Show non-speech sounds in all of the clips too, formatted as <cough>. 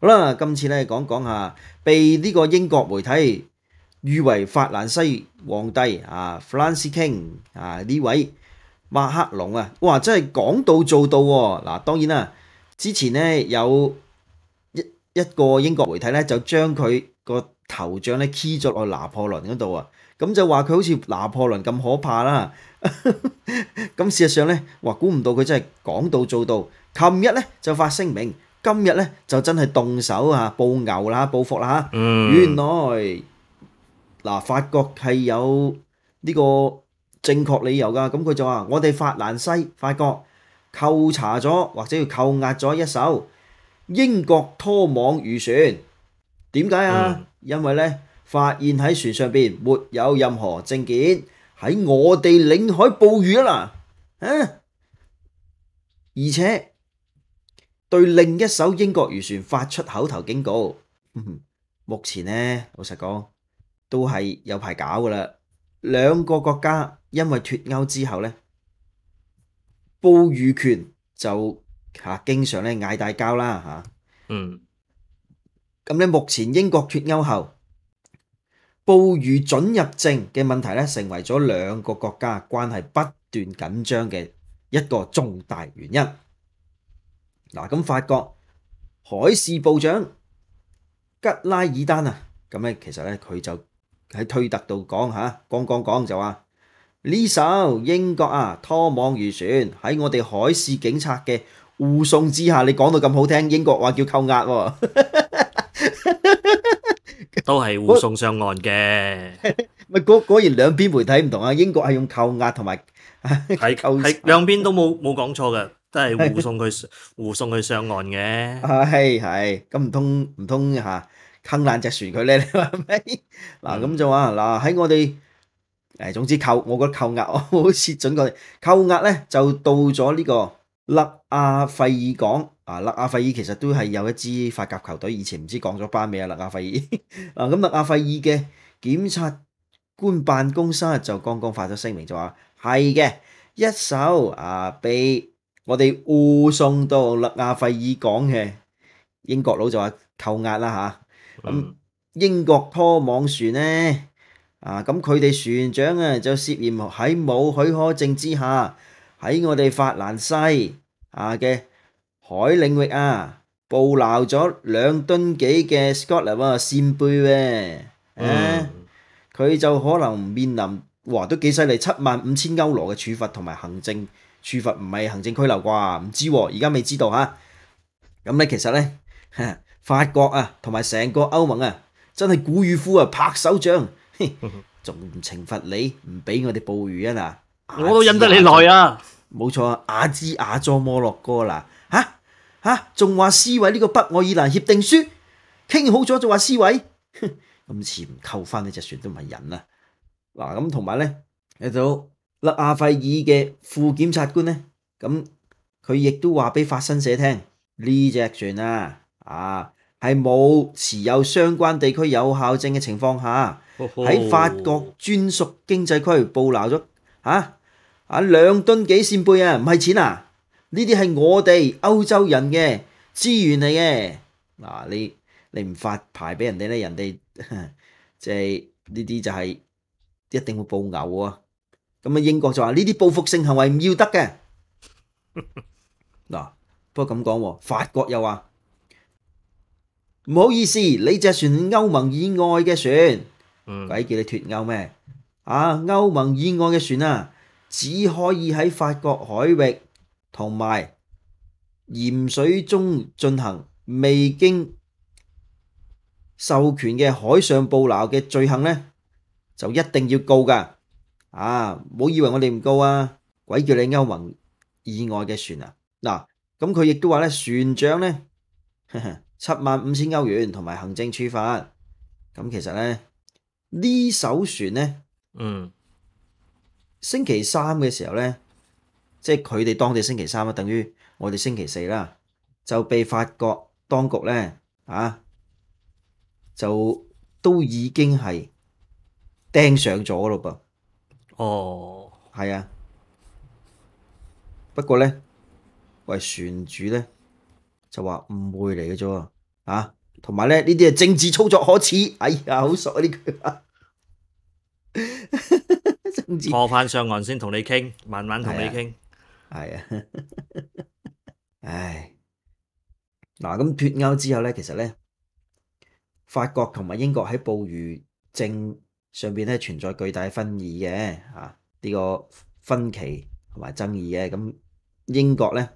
好啦，今次咧讲讲下被呢个英国媒体誉为法兰西皇帝啊，France King 啊呢位马克龙啊，哇真系讲到做到喎！嗱，当然啦，之前咧有一一个英国媒体咧就将佢个头像咧 key 咗落拿破仑嗰度啊，咁就话佢好似拿破仑咁可怕啦。<laughs> 咁事实上咧，哇估唔到佢真系讲到做到，琴日咧就发声明。今日咧就真系动手啊，報牛啦，报复啦吓！原来嗱，法国系有呢个正确理由噶，咁佢就话：我哋法兰西、法国扣查咗或者要扣押咗一艘英国拖网渔船。点解啊？因为咧，发现喺船上边没有任何证件喺我哋领海捕鱼啦，而且。对另一艘英国渔船发出口头警告，<laughs> 目前呢，老实讲都系有排搞噶啦。两个国家因为脱欧之后呢，捕鱼权就吓经常咧嗌大交啦吓。嗯，咁咧目前英国脱欧后，捕鱼准入证嘅问题咧，成为咗两个国家关系不断紧张嘅一个重大原因。嗱，咁法國海事部長吉拉爾丹啊，咁咧其實咧佢就喺推特度講嚇，剛剛講就話呢艘英國啊拖網漁船喺我哋海事警察嘅護送之下，你講到咁好聽，英國話叫扣押，<laughs> 都係護送上岸嘅。<laughs> 咪果果然兩邊媒體唔同啊！英國係用扣押同埋系扣，兩邊都冇冇講錯嘅。都系護送佢护送佢上岸嘅，系係咁唔通唔通吓坑爛只船佢咧？<laughs> 你話咪？嗱咁就話嗱喺我哋诶，總之扣，我觉得扣押我好似準确，扣押咧就到咗呢個勒阿费爾港啊！勒阿费爾其實都係有一支法甲球隊，以前唔知降咗班未啊？勒阿费爾 <laughs> 嗱，咁勒阿费爾嘅檢察官辦公室就剛剛發咗聲明，就話係嘅一手啊被。我哋护送到勒亞費爾港嘅英國佬就話扣押啦吓，咁英國拖網船呢，啊，咁佢哋船長啊就涉嫌喺冇許可證之下喺我哋法蘭西啊嘅海領域啊捕捞咗兩噸幾嘅 scot 嚟喎扇貝喎，佢就可能面臨哇都幾犀利七萬五千歐羅嘅處罰同埋行政。处罚唔系行政拘留啩？唔知，而家未知道吓，咁咧，其实咧，<laughs> 法国啊，同埋成个欧盟啊，真系古語夫啊，拍手掌，<laughs> 仲唔惩罚你，唔俾我哋捕鱼啊嗱。我都忍得你耐啊。冇错，亞治亞佐摩洛哥啦，吓吓，仲话撕毁呢个北爱尔兰协定书，倾好咗就话撕毁，今次唔扣翻呢只船都唔系人啦。嗱，咁同埋咧，你到阿费爾嘅副檢察官呢，咁佢亦都話俾法新社聽：呢只船啊，啊，係冇持有相關地區有效證嘅情況下，喺法國專屬經濟區捕撈咗吓啊兩噸幾扇贝啊，唔係錢啊，呢啲係我哋歐洲人嘅資源嚟嘅。嗱，你你唔發牌俾人哋咧，人哋 <laughs> 即係呢啲就係一定會报牛啊！咁啊！英國就話呢啲報復性行為唔要得嘅。<laughs> 嗱，不過咁講喎，法國又話唔好意思，你隻船係歐盟以外嘅船，鬼叫你脱歐咩？啊，歐盟以外嘅船啊，只可以喺法國海域同埋鹽水中進行未經授權嘅海上捕捞嘅罪行咧，就一定要告噶。啊！冇以為我哋唔高啊！鬼叫你歐盟以外嘅船啊！嗱，咁佢亦都話咧，船長咧 <laughs> 七萬五千歐元同埋行政處罰。咁其實咧呢艘船咧，嗯，星期三嘅時候咧，即係佢哋當地星期三啊，等於我哋星期四啦，就被法國當局咧啊，就都已經係钉上咗咯噃。哦，系啊，不过咧，喂船主咧就话误会嚟嘅啫喎，啊，同埋咧呢啲系政治操作可耻，哎呀好傻啊呢句话，<laughs> 政治。翻上岸先同你倾，慢慢同你倾，系啊，<laughs> 唉，嗱咁脱欧之后咧，其实咧，法国同埋英国喺暴雨政。上边咧存在巨大分歧嘅，啊呢个分歧同埋争议嘅，咁英国咧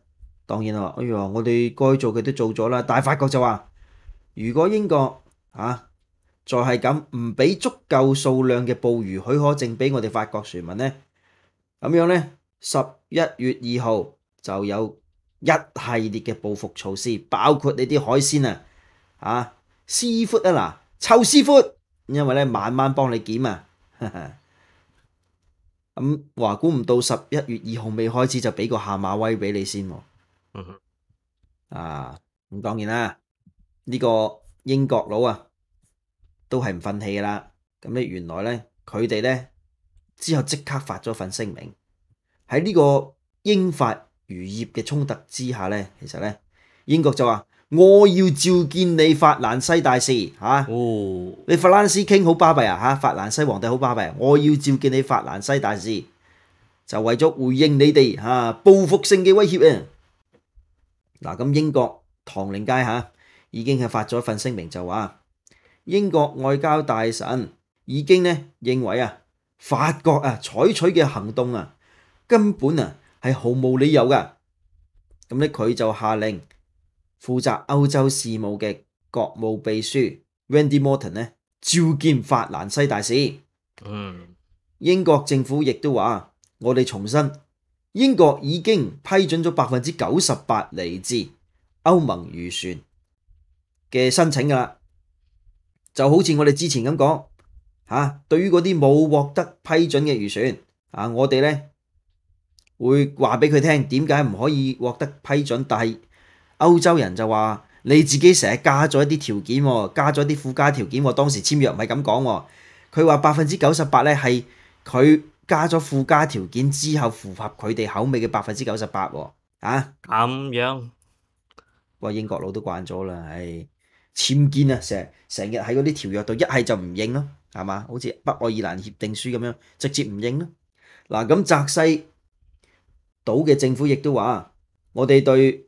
当然话，哎呀我哋该做嘅都做咗啦，但系法国就话，如果英国啊再系咁唔俾足够数量嘅捕鱼许可证俾我哋法国船民咧，咁样咧十一月二号就有一系列嘅报复措施，包括你啲海鲜啊，啊私货啊嗱臭私货。因为咧慢慢帮你检啊，<laughs> 咁话估唔到十一月二号未开始就俾个下马威俾你先，嗯啊咁当然啦，呢个英国佬啊都系唔忿气噶啦，咁咧原来咧佢哋咧之后即刻发咗份声明，喺呢个英法渔业嘅冲突之下咧，其实咧英国就话。我要召见你法兰西大事吓，你法兰斯倾好巴闭啊吓，法兰西皇帝好巴闭，我要召见你法兰西大事，就为咗回应你哋吓报复性嘅威胁啊！嗱，咁英国唐宁街吓已经系发咗一份声明，就话英国外交大臣已经呢认为啊，法国啊采取嘅行动啊根本啊系毫无理由噶，咁咧佢就下令。负责欧洲事务嘅国务秘书 Wendy Morton 呢召见法兰西大使。嗯，英国政府亦都话我哋重申，英国已经批准咗百分之九十八嚟自欧盟预算嘅申请噶啦。就好似我哋之前咁讲吓，对于嗰啲冇获得批准嘅预算啊，我哋呢会话俾佢听点解唔可以获得批准，但系。歐洲人就話：你自己成日加咗一啲條件，加咗啲附加條件。當時簽約唔係咁講，佢話百分之九十八咧係佢加咗附加條件之後符合佢哋口味嘅百分之九十八。啊，咁樣，喂英國佬都慣咗啦，唉簽見啊，成成日喺嗰啲條約度一係就唔應咯，係嘛？好似北愛爾蘭協定書咁樣，直接唔應咯。嗱咁澤西島嘅政府亦都話：我哋對。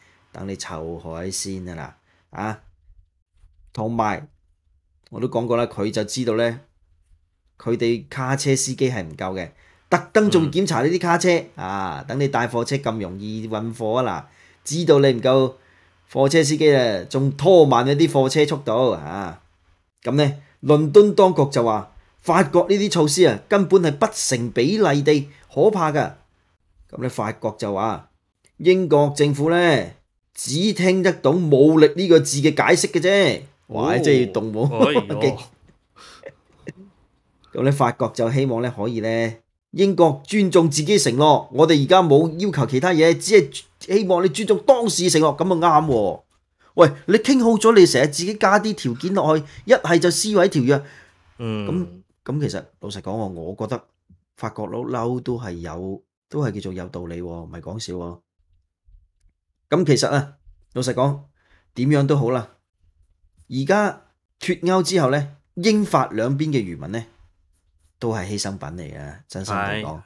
等你臭海鮮啊啦啊，同埋我都講過啦，佢就知道咧，佢哋卡車司機係唔夠嘅，特登仲檢查呢啲卡車啊，等你帶貨車咁容易運貨啊嗱，知道你唔夠貨車司機啊，仲拖慢咗啲貨車速度啊，咁咧，倫敦當局就話法國呢啲措施啊，根本係不成比例地可怕噶。咁咧法國就話英國政府咧。只听得到武力呢个字嘅解释嘅啫，哇！真系动武。咁咧，法国就希望咧可以咧，英国尊重自己承诺。我哋而家冇要求其他嘢，只系希望你尊重当时承诺。咁啊啱。喂，你倾好咗，你成日自己加啲条件落去，一系就撕毁条约。嗯，咁咁，其实老实讲，我我觉得法国佬嬲都系有，都系叫做有道理，唔系讲笑。咁其實啊，老實講，點樣都好啦。而家脱歐之後咧，英法兩邊嘅漁民咧，都係犧牲品嚟嘅，真心講，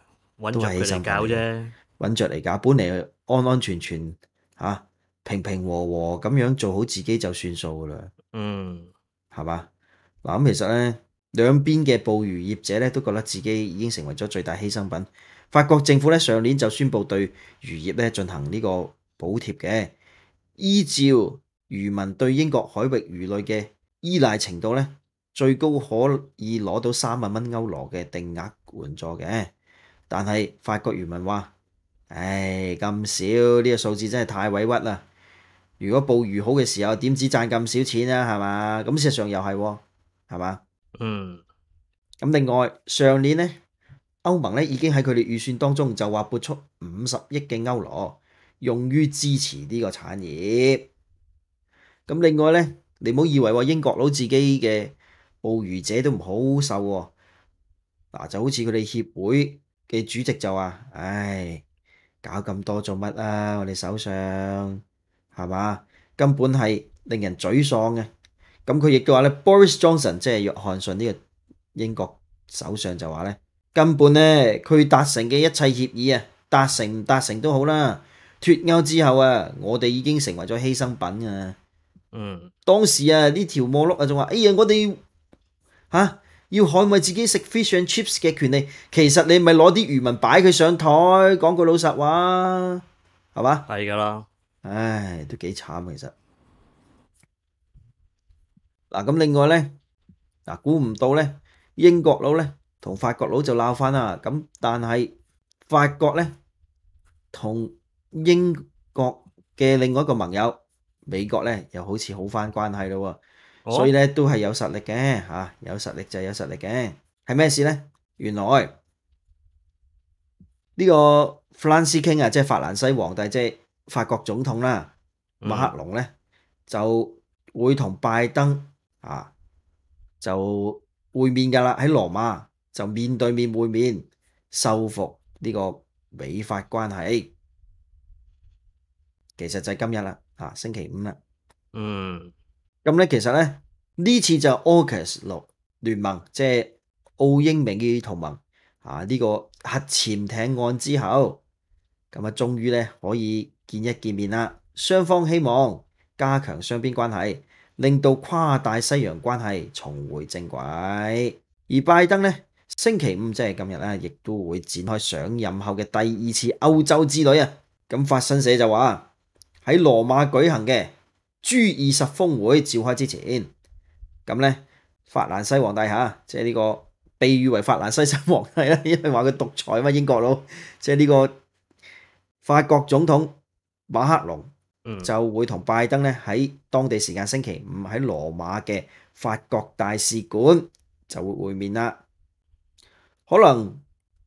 都係犧牲品啫，揾着嚟搞，本嚟安安全全嚇平平和和咁樣做好自己就算數噶啦。嗯，係嘛嗱？咁其實咧，兩邊嘅捕漁業者咧都覺得自己已經成為咗最大犧牲品。法國政府咧上年就宣布對漁業咧進行呢個。补贴嘅，依照渔民对英国海域鱼类嘅依赖程度咧，最高可以攞到三万蚊欧罗嘅定额援助嘅。但系法国渔民话：，唉，咁少呢个数字真系太委屈啦！如果捕鱼好嘅时候，点止赚咁少钱啊？系嘛？咁事实上又系，系嘛？嗯。咁另外，上年咧，欧盟咧已经喺佢哋预算当中就话拨出五十亿嘅欧罗。用于支持呢个产业。咁另外呢，你唔好以为英国佬自己嘅捕鱼者都唔好受。嗱，就好似佢哋协会嘅主席就话：，唉，搞咁多做乜啊？我哋首相系嘛，根本系令人沮丧嘅。咁佢亦都话呢 b o r i s Johnson 即系约翰逊呢个英国首相就话呢，根本呢，佢达成嘅一切协议啊，达成唔达成都好啦。脱欧之后啊，我哋已经成为咗牺牲品啊！嗯，当时啊，呢条网碌啊，仲话：哎呀，我哋吓要捍卫自己食 fish and chips 嘅权利。其实你咪攞啲渔民摆佢上台，讲句老实话，系嘛？系噶啦，唉，都几惨其实。嗱咁，另外咧，嗱估唔到咧，英国佬咧同法国佬就闹翻啦。咁但系法国咧同。英國嘅另外一個盟友美國咧，又好似好翻關係咯喎，所以咧都係有實力嘅嚇，有實力就有實力嘅。係咩事咧？原來呢個弗蘭斯 king 啊，即係法蘭西皇帝，即係法國總統啦，馬克龍咧就會同拜登啊就會面噶啦，喺羅馬就面對面會面，修復呢個美法關係。其實就係今日啦，嚇星期五啦。嗯，咁咧其實咧呢次就 August 六聯盟，即係奧英美嘅同盟。啊，呢個核潛艇案之後，咁啊終於咧可以見一見面啦。雙方希望加強雙邊關係，令到跨大西洋關係重回正軌。而拜登咧星期五即係今日咧，亦都會展開上任後嘅第二次歐洲之旅啊。咁法新社就話喺羅馬舉行嘅 G 二十峰會召開之前，咁咧法蘭西皇帝吓，即係呢個被譽為法蘭西新皇帝，<laughs> 因為話佢獨裁啊嘛，英國佬即係呢個法國總統馬克龍，就會同拜登咧喺當地時間星期五喺羅馬嘅法國大使館就會會面啦。可能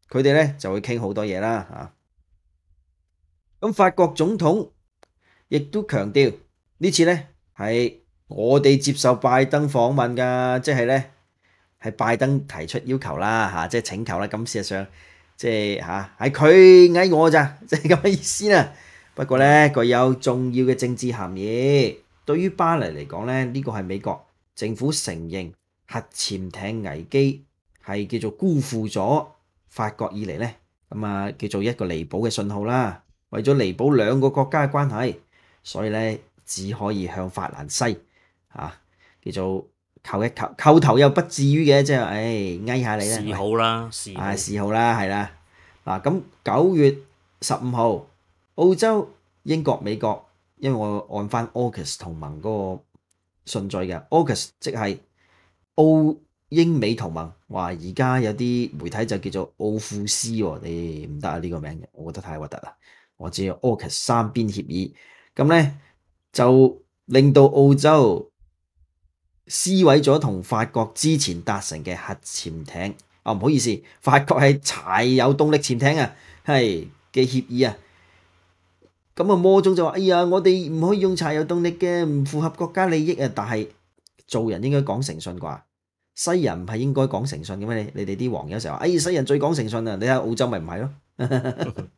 佢哋咧就會傾好多嘢啦嚇。咁法國總統。亦都強調呢次呢係我哋接受拜登訪問噶，即係呢係拜登提出要求啦即係請求啦。咁事實上即係吓，係佢嗌我咋，<laughs> 即係咁嘅意思啦。不過呢，具有重要嘅政治含義，對於巴黎嚟講呢，呢個係美國政府承認核潛艇危機係叫做辜負咗法國以嚟呢，咁啊叫做一個彌補嘅信號啦。為咗彌補兩個國家嘅關係。所以咧，只可以向法蘭西啊，叫做叩一扣，扣頭又不至于嘅，即係唉，哀下你啦，示好啦，示好啦，係啦。嗱，咁九月十五號，澳洲、英國、美國，因為我按翻 o u g i s 同盟嗰個順序嘅 o u g i s 即係澳英美同盟。話而家有啲媒體就叫做奥富斯喎，你唔得啊！呢個名，我覺得太核突啦。我知 Oasis 三邊協議。咁咧就令到澳洲撕毁咗同法国之前达成嘅核潜艇，啊唔好意思，法国系柴油动力潜艇啊，系嘅协议啊，咁啊魔总就话：哎呀，我哋唔可以用柴油动力嘅，唔符合国家利益啊！但系做人应该讲诚信啩，西人唔系应该讲诚信嘅咩？你你哋啲黄有時候，哎西人最講誠信啊！你睇澳洲咪唔係咯？<laughs>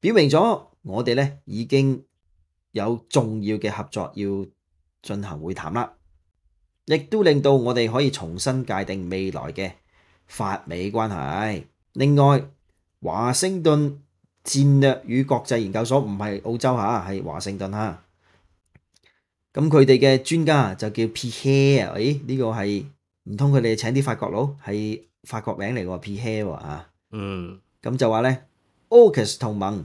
表明咗我哋咧已经有重要嘅合作要进行会谈啦，亦都令到我哋可以重新界定未来嘅法美关系。另外，华盛顿战略与国际研究所唔系澳洲吓，系华盛顿吓。咁佢哋嘅专家就叫 P. 皮 r e 诶呢个系唔通佢哋请啲法国佬，系法国名嚟，P. i e r 啊，嗯，咁就话咧。歐 s t 同盟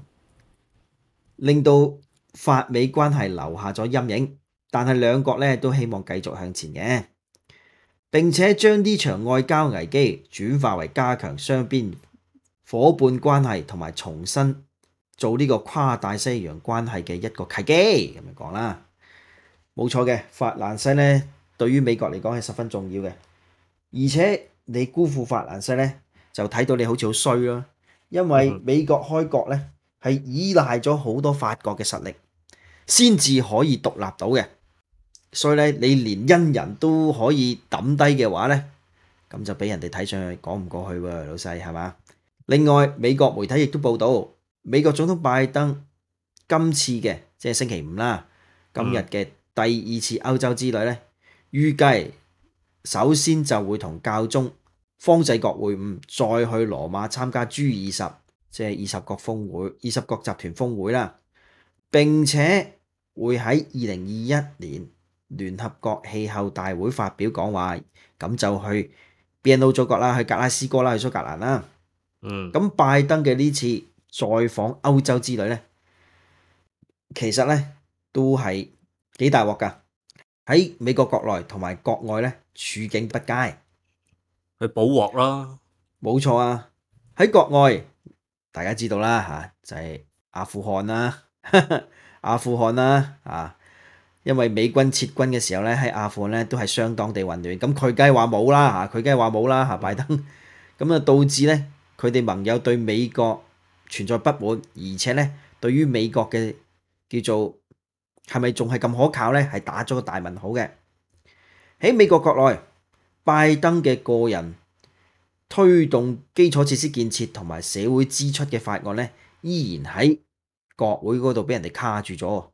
令到法美關係留下咗陰影，但系兩國咧都希望繼續向前嘅，並且將呢場外交危機轉化為加強雙邊伙伴關係同埋重新做呢個跨大西洋關係嘅一個契機。咁样講啦，冇錯嘅，法蘭西咧對於美國嚟講係十分重要嘅，而且你辜負法蘭西咧，就睇到你好似好衰咯。因為美國開國咧係依賴咗好多法國嘅實力先至可以獨立到嘅，所以咧你連恩人都可以抌低嘅話咧，咁就俾人哋睇上去講唔過去喎，老細係嘛？另外美國媒體亦都報道，美國總統拜登今次嘅即係星期五啦，今日嘅第二次歐洲之旅咧，預計首先就會同教宗。方仔國會晤，再去羅馬參加 G 二十，即係二十國峰會、二十國集團峰會啦。並且會喺二零二一年聯合國氣候大會發表講話，咁就去變到祖國啦，去格拉斯哥啦，去蘇格蘭啦。嗯，咁拜登嘅呢次再訪歐洲之旅呢，其實呢都係幾大镬㗎，喺美國國內同埋國外呢，處境不佳。去保获啦，冇错啊！喺国外，大家知道啦，吓就系阿富汗啦，<laughs> 阿富汗啦，啊，因为美军撤军嘅时候咧，喺阿富汗咧都系相当地混乱。咁佢梗系话冇啦，吓佢梗系话冇啦，吓拜登。咁啊，导致咧佢哋盟友对美国存在不满，而且咧对于美国嘅叫做系咪仲系咁可靠咧，系打咗个大问号嘅。喺美国国内。拜登嘅個人推動基礎設施建設同埋社會支出嘅法案咧，依然喺國會嗰度俾人哋卡住咗，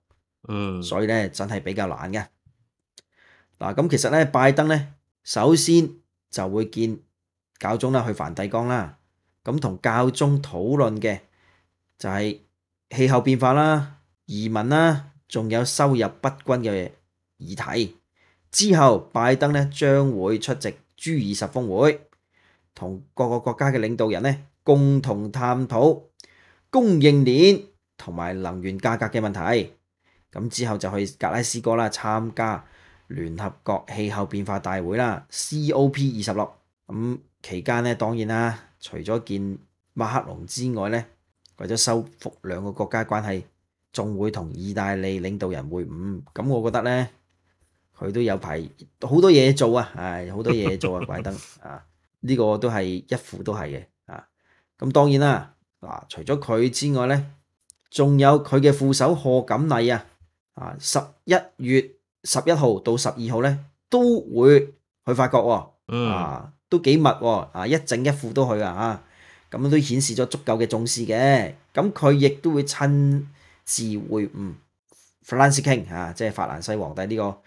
嗯，所以咧真係比較難嘅。嗱，咁其實咧，拜登咧首先就會見教宗啦，去梵蒂岡啦，咁同教宗討論嘅就係氣候變化啦、移民啦，仲有收入不均嘅議題。之後，拜登咧將會出席 G 二十峰會，同各個國家嘅領導人咧共同探討供應鏈同埋能源價格嘅問題。咁之後就去格拉斯哥啦，參加聯合國氣候變化大會啦 （COP 二十六）。咁期間咧，當然啦，除咗見馬克龍之外咧，為咗修復兩個國家關係，仲會同意大利領導人會晤。咁我覺得咧。佢都有排好多嘢做啊，誒 <laughs> 好多嘢做啊，鬼燈啊，呢個都係一副都係嘅啊。咁當然啦，嗱除咗佢之外咧，仲有佢嘅副手贺錦禮啊，啊十一月十一號到十二號咧都會去法國喎，啊都幾密喎，啊一整一副都去啊，嚇咁都顯示咗足夠嘅重視嘅。咁佢亦都會親自會唔 Francis King 啊，即係法蘭西皇帝呢個。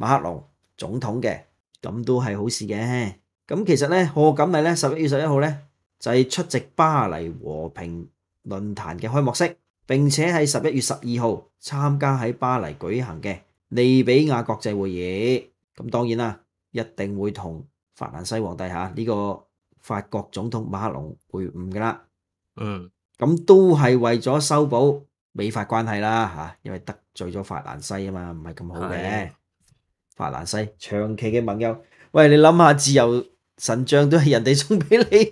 马克龙总统嘅咁都系好事嘅。咁其实咧贺锦丽咧十一月十一号咧就系出席巴黎和平论坛嘅开幕式，并且喺十一月十二号参加喺巴黎举行嘅利比亚国际会议。咁当然啦，一定会同法兰西皇帝吓呢个法国总统马克龙会晤噶啦。嗯，咁都系为咗修补美法关系啦吓，因为得罪咗法兰西啊嘛，唔系咁好嘅。法兰西长期嘅盟友，喂，你谂下自由神像都系人哋送俾你，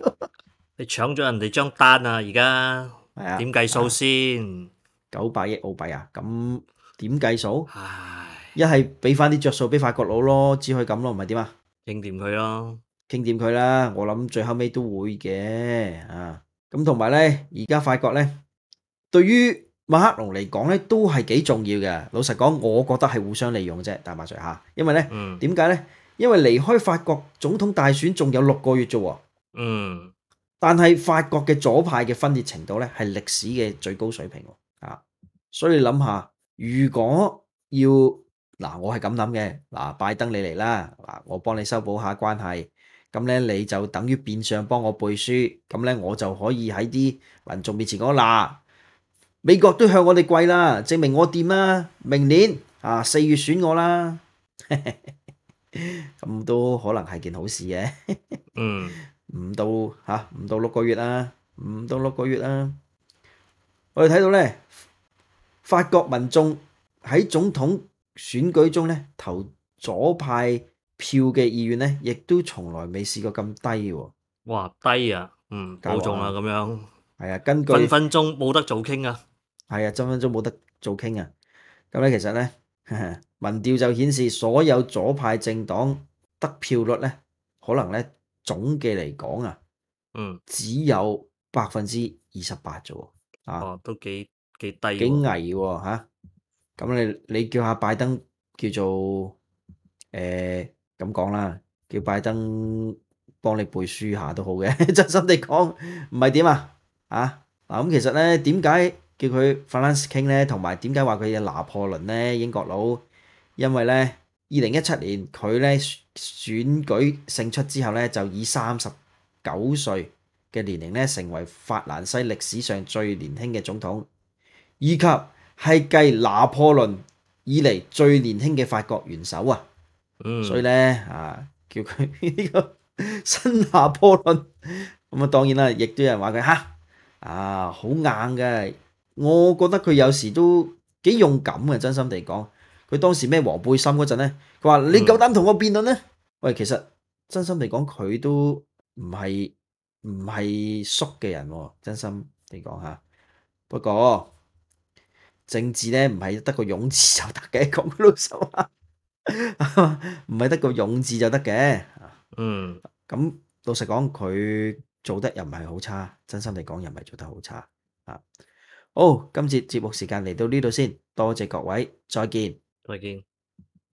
你抢咗人哋张单啊！而家系啊，点计数先？九百亿澳币啊，咁点计数？唉，一系俾翻啲着数俾法国佬咯，只可以咁咯，唔系点啊？倾掂佢咯，倾掂佢啦，我谂最后尾都会嘅啊。咁同埋咧，而家法国咧，对于。马克龙嚟讲咧都系几重要嘅，老实讲，我觉得系互相利用啫，大麻醉吓，因为咧，点解咧？因为离开法国总统大选仲有六个月啫，嗯，但系法国嘅左派嘅分裂程度咧系历史嘅最高水平，啊，所以你谂下，如果要嗱，我系咁谂嘅，嗱，拜登你嚟啦，嗱，我帮你修补下关系，咁咧你就等于变相帮我背书，咁咧我就可以喺啲民众面前讲嗱。美国都向我哋跪啦，证明我掂啦。明年啊，四月选我啦，<laughs> 咁都可能系件好事嘅。嗯，唔到吓，唔到六个月啦，唔到六个月啦。我哋睇到咧，法国民众喺总统选举中咧投左派票嘅意愿咧，亦都从来未试过咁低喎。哇，低啊，嗯，冇重啊，咁样系啊，根据分分钟冇得早倾啊。系啊，真分钟冇得做倾啊！咁咧，其实咧，<laughs> 民调就显示所有左派政党得票率咧，可能咧，总嘅嚟讲啊，嗯，只有百分之二十八啫，啊，都几几低，几危喎吓！咁你你叫下拜登，叫做诶咁讲啦，叫拜登帮你背书下都好嘅，<laughs> 真心地讲，唔系点啊？啊嗱，咁其实咧，点解？叫佢法兰西 king 咧，同埋点解话佢嘅拿破仑咧？英国佬，因为咧，二零一七年佢咧选举胜出之后咧，就以三十九岁嘅年龄咧，成为法兰西历史上最年轻嘅总统，以及系继拿破仑以嚟最年轻嘅法国元首啊！所以咧啊，叫佢呢个新拿破仑。咁啊，当然啦，亦都有人话佢吓啊，好硬嘅。我觉得佢有时都几勇敢嘅，真心地讲，佢当时咩黄背心嗰阵咧，佢话你够胆同我辩论咧？喂，其实真心地讲，佢都唔系唔系缩嘅人，真心地讲吓。不过政治咧唔系得个勇字就得嘅，讲老实话，<laughs> 唔系得个勇字就得嘅。嗯，咁老实讲，佢做得又唔系好差，真心地讲又唔系做得好差啊。好，今次节目时间嚟到呢度先，多谢各位，再见。再见。